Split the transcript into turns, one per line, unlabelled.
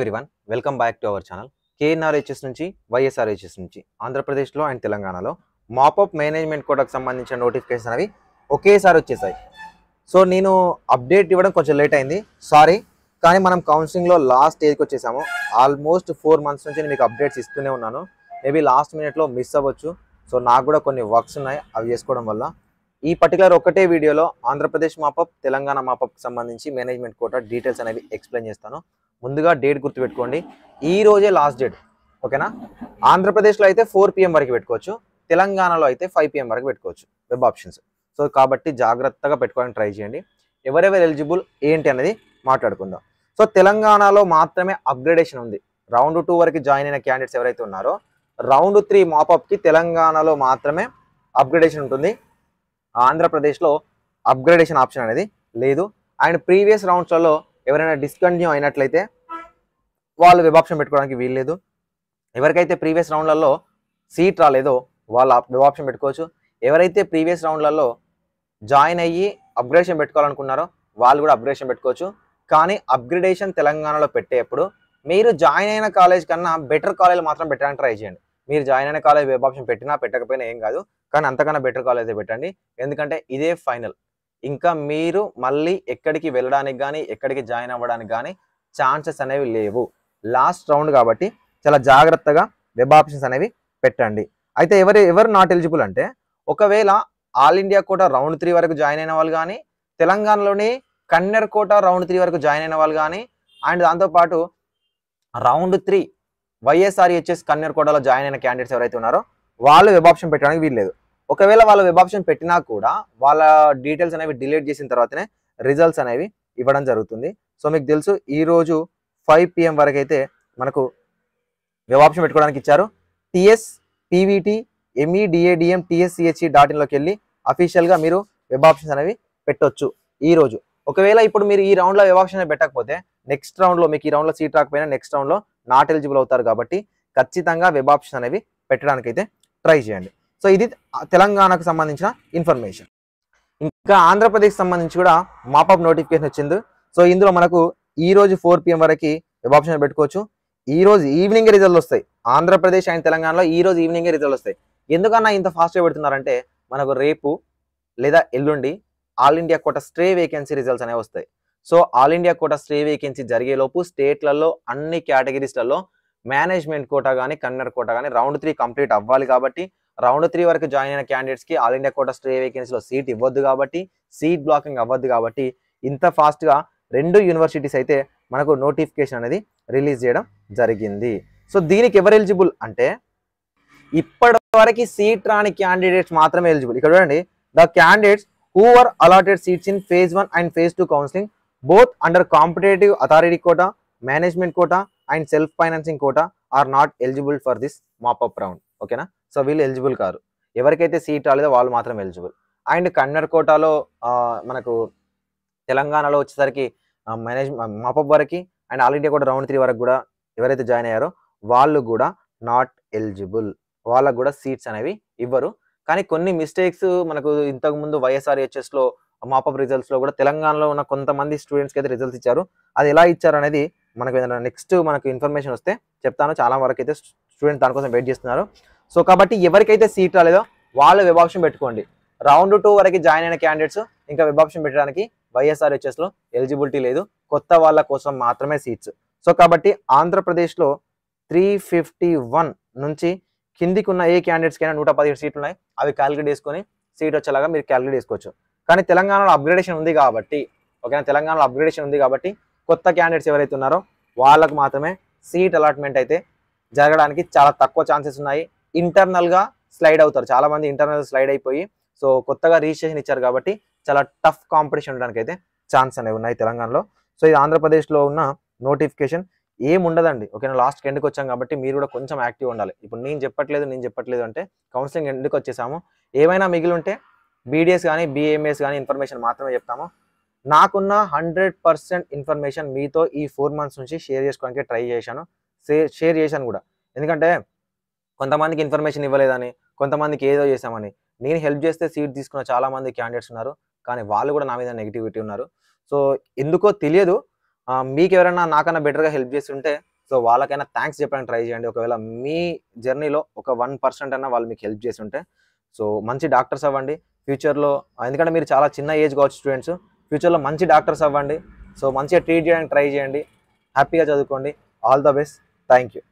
everyone welcome back to our channel KNR HS నుంచి YSRHS నుంచి ఆంధ్రప్రదేశ్లో అండ్ తెలంగాణలో మాపప్ మేనేజ్మెంట్ కోడ్కి సంబంధించిన నోటిఫికేషన్ అవి ఒకేసారి వచ్చేసాయి సో నేను అప్డేట్ ఇవ్వడం కొంచెం లేట్ అయింది సారీ కానీ మనం కౌన్సిలింగ్లో లాస్ట్ స్టేజ్కి వచ్చేసాము ఆల్మోస్ట్ ఫోర్ మంత్స్ నుంచి నేను మీకు అప్డేట్స్ ఇస్తూనే ఉన్నాను మేబీ లాస్ట్ మినిట్లో మిస్ అవ్వచ్చు సో నాకు కూడా కొన్ని వర్క్స్ ఉన్నాయి అవి చేసుకోవడం వల్ల ఈ పర్టికులర్ ఒకటే వీడియోలో ఆంధ్రప్రదేశ్ మాపప్ తెలంగాణ మాపప్కి సంబంధించి మేనేజ్మెంట్ కోట డీటెయిల్స్ అనేవి ఎక్స్ప్లెయిన్ చేస్తాను ముందుగా డేట్ గుర్తు పెట్టుకోండి ఈ రోజే లాస్ట్ డేట్ ఓకేనా ఆంధ్రప్రదేశ్లో అయితే ఫోర్ పిఎం వరకు పెట్టుకోవచ్చు తెలంగాణలో అయితే ఫైవ్ పిఎం వరకు పెట్టుకోవచ్చు వెబ్ ఆప్షన్స్ సో కాబట్టి జాగ్రత్తగా పెట్టుకోవడానికి ట్రై చేయండి ఎవరెవరు ఎలిజిబుల్ ఏంటి అనేది మాట్లాడుకుందాం సో తెలంగాణలో మాత్రమే అప్గ్రేడేషన్ ఉంది రౌండ్ టూ వరకు జాయిన్ అయిన క్యాండిడేట్స్ ఎవరైతే ఉన్నారో రౌండ్ త్రీ మాపప్కి తెలంగాణలో మాత్రమే అప్గ్రేడేషన్ ఉంటుంది ఆంధ్రప్రదేశ్లో అప్గ్రేడేషన్ ఆప్షన్ అనేది లేదు అండ్ ప్రీవియస్ రౌండ్స్లలో ఎవరైనా డిస్కంటిన్యూ అయినట్లయితే వాళ్ళు వెబ్ ఆప్షన్ పెట్టుకోవడానికి వీల్లేదు ఎవరికైతే ప్రీవియస్ రౌండ్లలో సీట్ రాలేదో వాళ్ళు వెబ్ ఆప్షన్ పెట్టుకోవచ్చు ఎవరైతే ప్రీవియస్ రౌండ్లలో జాయిన్ అయ్యి అప్గ్రేషన్ పెట్టుకోవాలనుకున్నారో వాళ్ళు కూడా అప్గ్రేషన్ పెట్టుకోవచ్చు కానీ అప్గ్రేడేషన్ తెలంగాణలో పెట్టేప్పుడు మీరు జాయిన్ అయిన కాలేజ్ కన్నా బెటర్ కాలేజ్ మాత్రం పెట్టడానికి ట్రై చేయండి మీరు జాయిన్ అయిన కాలేజ్ వెబ్ ఆప్షన్ పెట్టినా పెట్టకపోయినా ఏం కాదు కానీ అంతకన్నా బెటర్ కాలేజే పెట్టండి ఎందుకంటే ఇదే ఫైనల్ ఇంకా మీరు మళ్ళీ ఎక్కడికి వెళ్ళడానికి కానీ ఎక్కడికి జాయిన్ అవ్వడానికి కానీ ఛాన్సెస్ అనేవి లేవు లాస్ట్ రౌండ్ కాబట్టి చాలా జాగ్రత్తగా వెబ్ ఆప్షన్స్ అనేవి పెట్టండి అయితే ఎవరు ఎవరు నాట్ ఎలిజిబుల్ అంటే ఒకవేళ all India quota round three వరకు జాయిన్ అయిన వాళ్ళు కానీ తెలంగాణలోని కన్నెర్ కోట రౌండ్ త్రీ వరకు జాయిన్ అయిన వాళ్ళు కానీ అండ్ దాంతోపాటు round three YSR HS convener కోటలో జాయిన్ అయిన క్యాండిడేట్స్ ఎవరైతే ఉన్నారో వాళ్ళు వెబ్ ఆప్షన్ పెట్టడానికి వీల్లేదు ఒకవేళ వాళ్ళ వెబ్ ఆప్షన్ పెట్టినా కూడా వాళ్ళ డీటెయిల్స్ అనేవి డిలీట్ చేసిన తర్వాతనే రిజల్ట్స్ అనేవి ఇవ్వడం జరుగుతుంది సో మీకు తెలుసు ఈరోజు ఫైవ్ పిఎం వరకు అయితే మనకు వెబ్ ఆప్షన్ పెట్టుకోవడానికి ఇచ్చారు TS PVT MEDADM TSCHE dot ఇన్లోకి వెళ్ళి అఫీషియల్గా మీరు వెబ్ ఆప్షన్స్ అనేవి పెట్టొచ్చు ఈరోజు ఒకవేళ ఇప్పుడు మీరు ఈ రౌండ్లో వెబ్ ఆప్షన్ పెట్టకపోతే నెక్స్ట్ రౌండ్లో మీకు ఈ రౌండ్లో సీట్ రాకపోయినా నెక్స్ట్ రౌండ్లో నాట్ ఎలిజిబుల్ అవుతారు కాబట్టి ఖచ్చితంగా వెబ్ ఆప్షన్ అనేవి పెట్టడానికి అయితే ట్రై చేయండి సో ఇది తెలంగాణకు సంబంధించిన ఇన్ఫర్మేషన్ ఇంకా ఆంధ్రప్రదేశ్ సంబంధించి కూడా మాపప్ నోటిఫికేషన్ వచ్చింది సో ఇందులో మనకు ఈ రోజు ఫోర్ పిఎం వరకు ఆప్షన్ పెట్టుకోవచ్చు ఈ రోజు ఈవినింగ్ రిజల్ట్ వస్తాయి ఆంధ్రప్రదేశ్ అండ్ తెలంగాణలో ఈ రోజు ఈవినింగ్ రిజల్ట్ వస్తాయి ఎందుకన్నా ఇంత ఫాస్ట్గా పెడుతున్నారంటే మనకు రేపు లేదా ఎల్లుండి all India quota stray vacancy results అనేవి వస్తాయి so all India quota stray vacancy జరిగేలోపు స్టేట్లలో అన్ని కేటగిరీస్లలో మేనేజ్మెంట్ కోట కానీ కన్నర్ కోట కానీ రౌండ్ త్రీ కంప్లీట్ అవ్వాలి కాబట్టి రౌండ్ త్రీ వరకు జాయిన్ అయిన కి ఆల్ ఇండియా కోటా స్ట్రే వేకెన్సీలో సీట్ ఇవ్వద్దు కాబట్టి సీట్ బ్లాకింగ్ అవ్వద్దు కాబట్టి ఇంత ఫాస్ట్గా రెండు యూనివర్సిటీస్ అయితే మనకు నోటిఫికేషన్ అనేది రిలీజ్ చేయడం జరిగింది సో దీనికి ఎవరు ఎలిజిబుల్ అంటే ఇప్పటి వరకు సీట్ రాని క్యాండిడేట్స్ మాత్రమే ఎలిజిబుల్ ఇక్కడ చూడండి the candidates who are allotted seats in phase one and phase two counselling both under competitive authority quota management quota and self financing quota are not eligible for this up round ఓకేనా so వీళ్ళు eligible కారు ఎవరికైతే seat రాలేదో వాళ్ళు మాత్రం eligible and కన్నర్ కోటాలో మనకు తెలంగాణలో వచ్చేసరికి మేనేజ్ మాపప్ వరకు అండ్ ఆల్ ఇండియా కూడా రౌండ్ త్రీ వరకు కూడా ఎవరైతే జాయిన్ అయ్యారో వాళ్ళు కూడా నాట్ ఎలిజిబుల్ వాళ్ళకు కూడా సీట్స్ అనేవి ఇవ్వరు కానీ కొన్ని మిస్టేక్స్ మనకు ఇంతకుముందు వైఎస్ఆర్హెచ్ఎస్లో మాప్అప్ రిజల్ట్స్లో కూడా తెలంగాణలో ఉన్న కొంతమంది స్టూడెంట్స్కి అయితే రిజల్ట్స్ ఇచ్చారు అది ఎలా ఇచ్చారు అనేది మనకు ఏదైనా నెక్స్ట్ మనకు ఇన్ఫర్మేషన్ వస్తే చెప్తాను చాలా వరకు అయితే స్టూడెంట్ దానికోసం వెయిట్ చేస్తున్నారు సో కాబట్టి ఎవరికైతే సీట్ రాలేదో వాళ్ళు వెబ్ ఆప్షన్ పెట్టుకోండి రౌండ్ టూ వరకు జాయిన్ అయిన క్యాండిడేట్స్ ఇంకా వెబ్ ఆప్షన్ పెట్టడానికి వైఎస్ఆర్ హెచ్ఎస్లో ఎలిజిబిలిటీ లేదు కొత్త వాళ్ళ కోసం మాత్రమే సీట్స్ సో కాబట్టి ఆంధ్రప్రదేశ్లో త్రీ ఫిఫ్టీ వన్ నుంచి కిందికి ఉన్న ఏ క్యాండిడేట్స్కైనా నూట పదిహేడు సీట్లు ఉన్నాయి అవి క్యాలిక్యులేట్ చేసుకొని సీట్ వచ్చేలాగా మీరు క్యాలిక్యులేట్ చేసుకోవచ్చు కానీ తెలంగాణలో అప్గ్రేడేషన్ ఉంది కాబట్టి ఓకేనా తెలంగాణలో అప్గ్రేడేషన్ ఉంది కాబట్టి కొత్త క్యాండిడేట్స్ ఎవరైతే ఉన్నారో వాళ్ళకు మాత్రమే సీట్ అలాట్మెంట్ అయితే జరగడానికి చాలా తక్కువ ఛాన్సెస్ ఉన్నాయి ఇంటర్నల్గా స్లైడ్ అవుతారు చాలామంది ఇంటర్నల్ స్లైడ్ అయిపోయి సో కొత్తగా రిజిస్ట్రేషన్ ఇచ్చారు కాబట్టి చాలా టఫ్ కాంపిటీషన్ ఉండడానికి అయితే ఛాన్స్ అనేవి ఉన్నాయి తెలంగాణలో సో ఇది ఆంధ్రప్రదేశ్లో ఉన్న నోటిఫికేషన్ ఏముండదండి ఓకేనా లాస్ట్కి ఎండుకు వచ్చాం కాబట్టి మీరు కూడా కొంచెం యాక్టివ్ ఉండాలి ఇప్పుడు నేను చెప్పట్లేదు నేను చెప్పట్లేదు అంటే కౌన్సిలింగ్ ఎందుకు వచ్చేసాము ఏమైనా మిగిలి ఉంటే బీడిఎస్ కానీ బీఎంఎస్ కానీ ఇన్ఫర్మేషన్ మాత్రమే చెప్తాము నాకున్న హండ్రెడ్ పర్సెంట్ ఇన్ఫర్మేషన్ మీతో ఈ ఫోర్ మంత్స్ నుంచి షేర్ చేసుకోవడానికి ట్రై చేశాను షేర్ చేశాను కూడా ఎందుకంటే కొంతమందికి ఇన్ఫర్మేషన్ ఇవ్వలేదని కొంతమందికి ఏదో చేశామని నేను హెల్ప్ చేస్తే సీట్ తీసుకున్న చాలామంది క్యాండిడేట్స్ ఉన్నారు కానీ వాళ్ళు కూడా నా మీద నెగిటివిటీ ఉన్నారు సో ఎందుకో తెలియదు మీకు ఎవరైనా నాకన్నా బెటర్గా హెల్ప్ చేస్తుంటే సో వాళ్ళకైనా థ్యాంక్స్ చెప్పడానికి ట్రై చేయండి ఒకవేళ మీ జర్నీలో ఒక వన్ పర్సెంట్ అయినా వాళ్ళు మీకు హెల్ప్ చేస్తుంటే సో మంచి డాక్టర్స్ అవ్వండి ఫ్యూచర్లో ఎందుకంటే మీరు చాలా చిన్న ఏజ్ కావచ్చు స్టూడెంట్స్ ఫ్యూచర్లో మంచి డాక్టర్స్ అవ్వండి సో మంచిగా ట్రీట్ చేయడానికి ట్రై చేయండి హ్యాపీగా చదువుకోండి all the best thank you